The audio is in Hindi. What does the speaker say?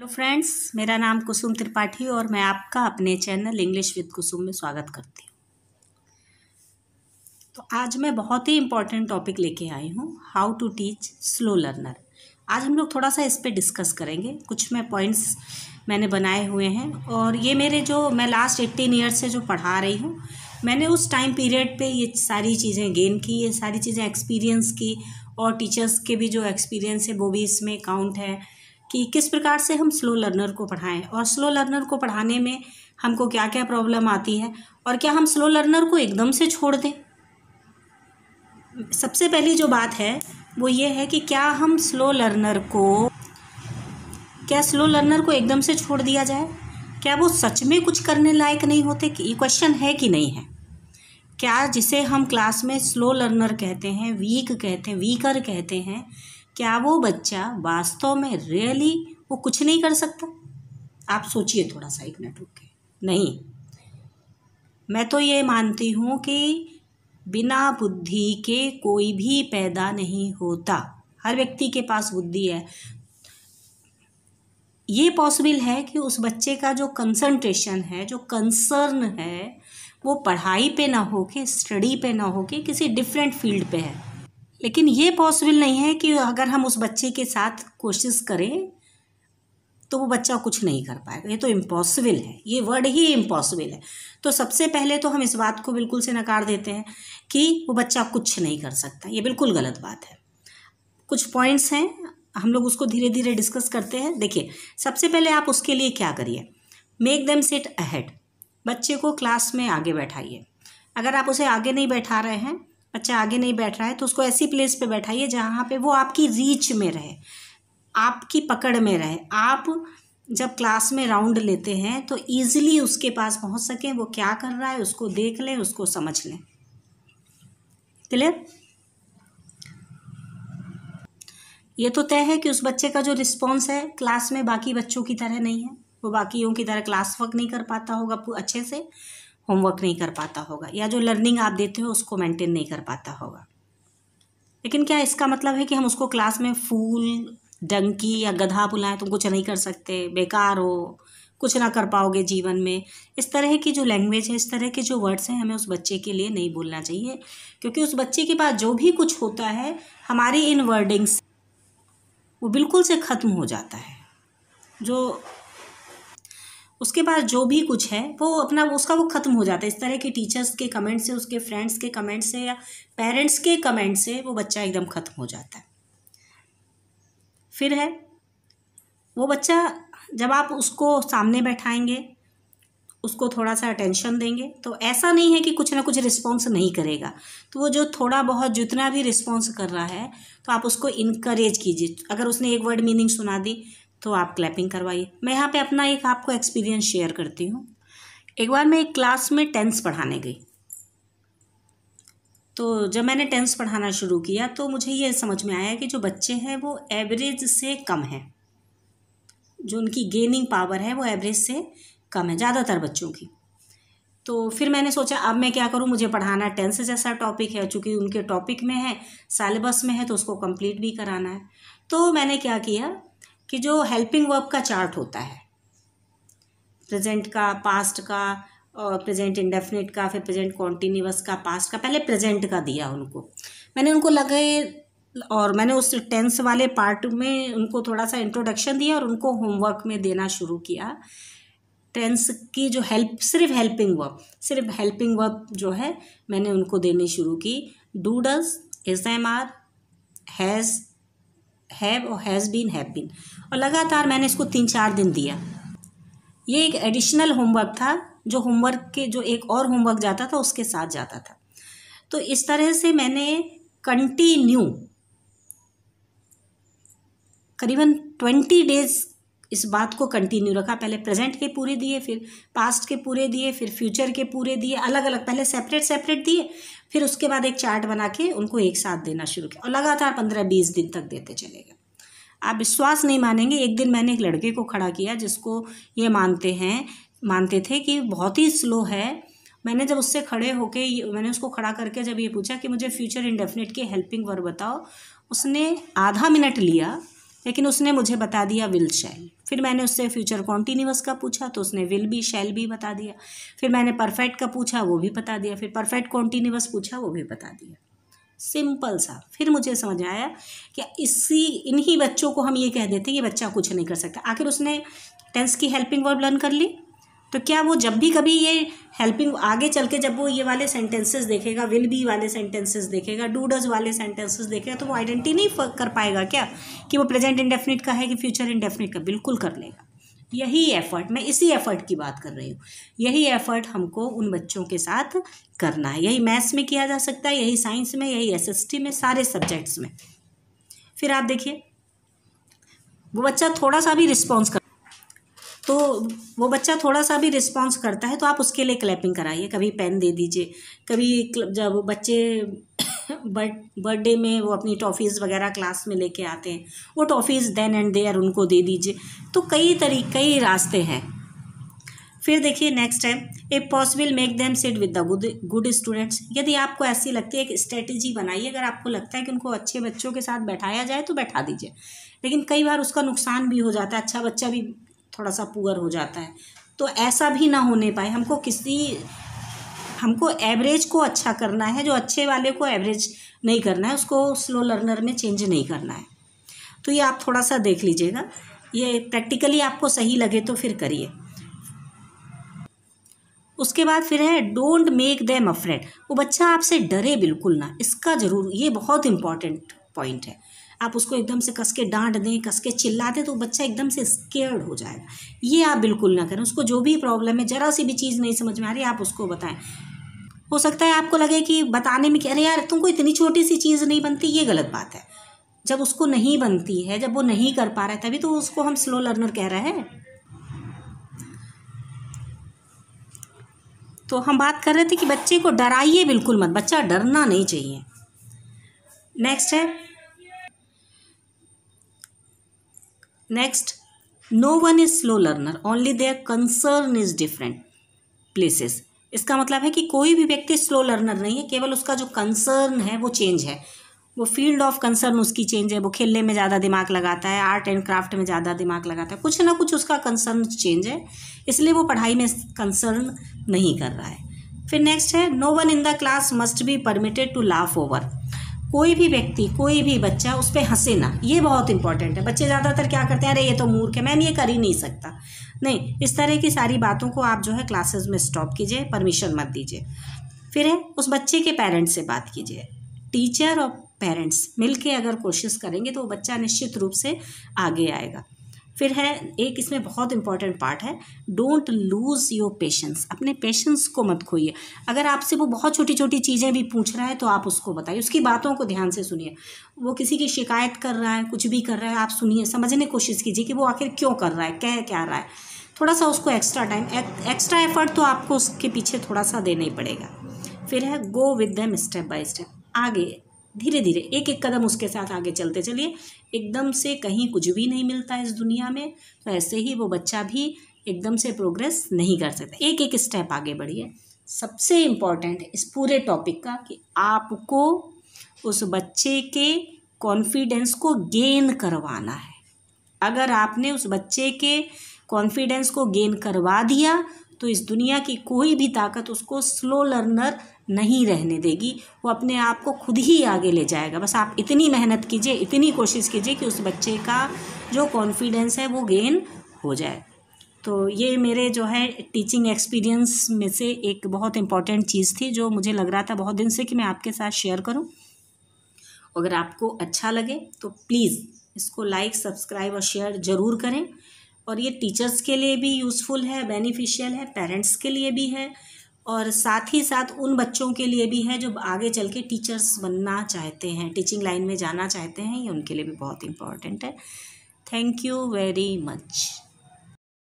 हेलो फ्रेंड्स मेरा नाम कुसुम त्रिपाठी और मैं आपका अपने चैनल इंग्लिश विद कुसुम में स्वागत करती हूँ तो आज मैं बहुत ही इम्पॉर्टेंट टॉपिक लेके आई हूँ how to teach slow learner आज हम लोग थोड़ा सा इस पर डिस्कस करेंगे कुछ मैं पॉइंट्स मैंने बनाए हुए हैं और ये मेरे जो मैं लास्ट एट्टीन ईयर्स से जो पढ़ा रही हूँ मैंने उस टाइम पीरियड पे ये सारी चीज़ें गेन की ये सारी चीज़ें एक्सपीरियंस की और टीचर्स के भी जो एक्सपीरियंस है वो भी इसमें काउंट है कि किस प्रकार से हम स्लो लर्नर को पढ़ाएं और स्लो लर्नर को पढ़ाने में हमको क्या क्या प्रॉब्लम आती है और क्या हम स्लो लर्नर को एकदम से छोड़ दें सबसे पहली जो बात है वो ये है कि क्या हम स्लो लर्नर को क्या स्लो लर्नर को एकदम से छोड़ दिया जाए क्या वो सच में कुछ करने लायक नहीं होते ये क्वेश्चन है कि नहीं है क्या जिसे हम क्लास में स्लो लर्नर कहते हैं वीक कहते हैं वीकर कहते हैं क्या वो बच्चा वास्तव में रियली वो कुछ नहीं कर सकता आप सोचिए थोड़ा सा एक मिनट रुक के नहीं मैं तो ये मानती हूँ कि बिना बुद्धि के कोई भी पैदा नहीं होता हर व्यक्ति के पास बुद्धि है ये पॉसिबल है कि उस बच्चे का जो कंसंट्रेशन है जो कंसर्न है वो पढ़ाई पे ना हो के स्टडी पे ना हो के किसी डिफरेंट फील्ड पे है लेकिन ये पॉसिबल नहीं है कि अगर हम उस बच्चे के साथ कोशिश करें तो वो बच्चा कुछ नहीं कर पाएगा ये तो इम्पॉसिबल है ये वर्ड ही इम्पॉसिबल है तो सबसे पहले तो हम इस बात को बिल्कुल से नकार देते हैं कि वो बच्चा कुछ नहीं कर सकता ये बिल्कुल गलत बात है कुछ पॉइंट्स हैं हम लोग उसको धीरे धीरे डिस्कस करते हैं देखिए सबसे पहले आप उसके लिए क्या करिए मेक देम सेट अहेड बच्चे को क्लास में आगे बैठाइए अगर आप उसे आगे नहीं बैठा रहे हैं बच्चा आगे नहीं बैठ रहा है तो उसको ऐसी प्लेस पे बैठाइए जहाँ पे वो आपकी रीच में रहे आपकी पकड़ में रहे आप जब क्लास में राउंड लेते हैं तो ईज़िली उसके पास पहुँच सकें वो क्या कर रहा है उसको देख लें उसको समझ लें क्लियर ये तो तय है कि उस बच्चे का जो रिस्पॉन्स है क्लास में बाकी बच्चों की तरह नहीं है वो बाकियों की तरह क्लास वर्क नहीं कर पाता होगा अच्छे से होमवर्क नहीं कर पाता होगा या जो लर्निंग आप देते हो उसको मेंटेन नहीं कर पाता होगा लेकिन क्या इसका मतलब है कि हम उसको क्लास में फूल डंकी या गधा बुलाएं तुम कुछ नहीं कर सकते बेकार हो कुछ ना कर पाओगे जीवन में इस तरह की जो लैंग्वेज है इस तरह के जो वर्ड्स हैं हमें उस बच्चे के लिए नहीं बोलना चाहिए क्योंकि उस बच्चे के पास जो भी कुछ होता है हमारी इन वर्डिंग्स वो बिल्कुल से ख़त्म हो जाता है जो उसके पास जो भी कुछ है वो अपना उसका वो ख़त्म हो जाता है इस तरह के टीचर्स के कमेंट से उसके फ्रेंड्स के कमेंट से या पेरेंट्स के कमेंट से वो बच्चा एकदम ख़त्म हो जाता है फिर है वो बच्चा जब आप उसको सामने बैठाएंगे उसको थोड़ा सा अटेंशन देंगे तो ऐसा नहीं है कि कुछ ना कुछ रिस्पॉन्स नहीं करेगा तो वो जो थोड़ा बहुत जितना भी रिस्पॉन्स कर रहा है तो आप उसको इनक्रेज कीजिए अगर उसने एक वर्ड मीनिंग सुना दी तो आप क्लैपिंग करवाइए मैं यहाँ पे अपना एक आपको एक्सपीरियंस शेयर करती हूँ एक बार मैं एक क्लास में टेंस पढ़ाने गई तो जब मैंने टेंस पढ़ाना शुरू किया तो मुझे ये समझ में आया कि जो बच्चे हैं वो एवरेज से कम हैं जो उनकी गेनिंग पावर है वो एवरेज से कम है ज़्यादातर बच्चों की तो फिर मैंने सोचा अब मैं क्या करूँ मुझे पढ़ाना टेंस जैसा टॉपिक है चूँकि उनके टॉपिक में है सेलेबस में है तो उसको कंप्लीट भी कराना है तो मैंने क्या किया कि जो हेल्पिंग वर्ब का चार्ट होता है प्रेजेंट का पास्ट का और प्रेजेंट इंडेफिनिट का फिर प्रेजेंट कॉन्टीन्यूस का पास्ट का पहले प्रेजेंट का दिया उनको मैंने उनको लगे और मैंने उस टेंस वाले पार्ट में उनको थोड़ा सा इंट्रोडक्शन दिया और उनको होमवर्क में देना शुरू किया टेंस की जो हेल्प सिर्फ हेल्पिंग वर्ब सिर्फ हेल्पिंग वर्ब जो है मैंने उनको देनी शुरू की do does is am are has have और हैज़ बीन हैव बीन और लगातार मैंने इसको तीन चार दिन दिया ये एक एडिशनल होमवर्क था जो होमवर्क के जो एक और होमवर्क जाता था उसके साथ जाता था तो इस तरह से मैंने कंटिन्यू करीबन ट्वेंटी डेज इस बात को कंटिन्यू रखा पहले प्रेजेंट के पूरे दिए फिर पास्ट के पूरे दिए फिर फ्यूचर के पूरे दिए अलग अलग पहले सेपरेट सेपरेट दिए फिर उसके बाद एक चार्ट बना के उनको एक साथ देना शुरू किया और लगातार पंद्रह बीस दिन तक देते चले गए आप विश्वास नहीं मानेंगे एक दिन मैंने एक लड़के को खड़ा किया जिसको ये मानते हैं मानते थे कि बहुत ही स्लो है मैंने जब उससे खड़े होके मैंने उसको खड़ा करके जब ये पूछा कि मुझे फ्यूचर इंडेफिनिट के हेल्पिंग वर्ब बताओ उसने आधा मिनट लिया लेकिन उसने मुझे बता दिया विल शैल फिर मैंने उससे फ्यूचर कॉन्टीन्यूस का पूछा तो उसने विल भी शैल भी बता दिया फिर मैंने परफेक्ट का पूछा वो भी बता दिया फिर परफेक्ट कॉन्टीन्यूस पूछा वो भी बता दिया सिंपल सा फिर मुझे समझ आया कि इसी इन्हीं बच्चों को हम ये कह देते ये बच्चा कुछ नहीं कर सकता आखिर उसने टेंस की हेल्पिंग वर्ब लर्न कर ली तो क्या वो जब भी कभी ये हेल्पिंग आगे चल के जब वो ये वाले सेंटेंसेस देखेगा विल बी वाले सेंटेंसेस देखेगा डूडज वाले सेंटेंसेस देखेगा तो वो आइडेंटिटी नहीं कर पाएगा क्या कि वो प्रेजेंट इंडेफिनिट का है कि फ्यूचर इंडेफिनिट का बिल्कुल कर लेगा यही एफर्ट मैं इसी एफर्ट की बात कर रही हूँ यही एफर्ट हमको उन बच्चों के साथ करना है यही मैथ्स में किया जा सकता है यही साइंस में यही एस में सारे सब्जेक्ट्स में फिर आप देखिए वो बच्चा थोड़ा सा भी रिस्पॉन्स तो वो बच्चा थोड़ा सा भी रिस्पॉन्स करता है तो आप उसके लिए क्लैपिंग कराइए कभी पेन दे दीजिए कभी जब बच्चे बर्थ बर्थडे में वो अपनी टॉफ़ीज़ वगैरह क्लास में लेके आते हैं वो टॉफ़ीज़ देन एंड देयर उनको दे दीजिए तो कई तरी कई रास्ते हैं फिर देखिए नेक्स्ट है if possible make them sit with the good good students यदि आपको ऐसी लगती है एक स्ट्रेटेजी बनाइए अगर आपको लगता है कि उनको अच्छे बच्चों के साथ बैठाया जाए तो बैठा दीजिए लेकिन कई बार उसका नुकसान भी हो जाता है अच्छा बच्चा भी थोड़ा सा पुअर हो जाता है तो ऐसा भी ना होने पाए हमको किसी हमको एवरेज को अच्छा करना है जो अच्छे वाले को एवरेज नहीं करना है उसको स्लो लर्नर में चेंज नहीं करना है तो ये आप थोड़ा सा देख लीजिएगा ये प्रैक्टिकली आपको सही लगे तो फिर करिए उसके बाद फिर है डोंट मेक देम अफ्रेंड वो बच्चा आपसे डरे बिल्कुल ना इसका ज़रूर ये बहुत इंपॉर्टेंट पॉइंट है आप उसको एकदम से कस के डांट दें कस के चिल्ला दें तो बच्चा एकदम से स्केयर्ड हो जाएगा ये आप बिल्कुल ना करें उसको जो भी प्रॉब्लम है ज़रा सी भी चीज़ नहीं समझ में आ रही आप उसको बताएं हो सकता है आपको लगे कि बताने में क्या अरे यार तुमको इतनी छोटी सी चीज़ नहीं बनती ये गलत बात है जब उसको नहीं बनती है जब वो नहीं कर पा रहा है तभी तो उसको हम स्लो लर्नर कह रहे हैं तो हम बात कर रहे थे कि बच्चे को डराइए बिल्कुल मत बच्चा डरना नहीं चाहिए नेक्स्ट है next no one is slow learner only their concern is different places इसका मतलब है कि कोई भी व्यक्ति स्लो लर्नर नहीं है केवल उसका जो कंसर्न है वो चेंज है वो फील्ड ऑफ कंसर्न उसकी चेंज है वो खेलने में ज़्यादा दिमाग लगाता है आर्ट एंड क्राफ्ट में ज़्यादा दिमाग लगाता है कुछ ना कुछ उसका कंसर्न चेंज है इसलिए वो पढ़ाई में कंसर्न नहीं कर रहा है फिर नेक्स्ट है no one in the class must be permitted to laugh over कोई भी व्यक्ति कोई भी बच्चा उस पर हंसे ना ये बहुत इंपॉर्टेंट है बच्चे ज़्यादातर क्या करते हैं अरे ये तो मूर्ख है मैम ये कर ही नहीं सकता नहीं इस तरह की सारी बातों को आप जो है क्लासेस में स्टॉप कीजिए परमिशन मत दीजिए फिर है उस बच्चे के पेरेंट्स से बात कीजिए टीचर और पेरेंट्स मिलके अगर कोशिश करेंगे तो वो बच्चा निश्चित रूप से आगे आएगा फिर है एक इसमें बहुत इंपॉर्टेंट पार्ट है डोंट लूज़ योर पेशेंस अपने पेशेंस को मत खोइए अगर आपसे वो बहुत छोटी छोटी चीज़ें भी पूछ रहा है तो आप उसको बताइए उसकी बातों को ध्यान से सुनिए वो किसी की शिकायत कर रहा है कुछ भी कर रहा है आप सुनिए समझने की कोशिश कीजिए कि वो आखिर क्यों कर रहा है कह क्या रहा है थोड़ा सा उसको एक्स्ट्रा टाइम एक, एक्स्ट्रा एफर्ट तो आपको उसके पीछे थोड़ा सा देना ही पड़ेगा फिर है go with them step by step आगे धीरे धीरे एक एक कदम उसके साथ आगे चलते चलिए एकदम से कहीं कुछ भी नहीं मिलता है इस दुनिया में तो ऐसे ही वो बच्चा भी एकदम से प्रोग्रेस नहीं कर सकता एक एक स्टेप आगे बढ़िए सबसे इम्पॉर्टेंट इस पूरे टॉपिक का कि आपको उस बच्चे के कॉन्फिडेंस को गेन करवाना है अगर आपने उस बच्चे के कॉन्फिडेंस को गेन करवा दिया तो इस दुनिया की कोई भी ताकत उसको स्लो लर्नर नहीं रहने देगी वो अपने आप को खुद ही आगे ले जाएगा बस आप इतनी मेहनत कीजिए इतनी कोशिश कीजिए कि उस बच्चे का जो कॉन्फिडेंस है वो गेन हो जाए तो ये मेरे जो है टीचिंग एक्सपीरियंस में से एक बहुत इंपॉर्टेंट चीज़ थी जो मुझे लग रहा था बहुत दिन से कि मैं आपके साथ शेयर करूँ अगर आपको अच्छा लगे तो प्लीज़ इसको लाइक सब्सक्राइब और शेयर ज़रूर करें और ये टीचर्स के लिए भी यूज़फुल है बेनिफिशियल है पेरेंट्स के लिए भी है और साथ ही साथ उन बच्चों के लिए भी है जो आगे चल के टीचर्स बनना चाहते हैं टीचिंग लाइन में जाना चाहते हैं ये उनके लिए भी बहुत इम्पॉर्टेंट है थैंक यू वेरी मच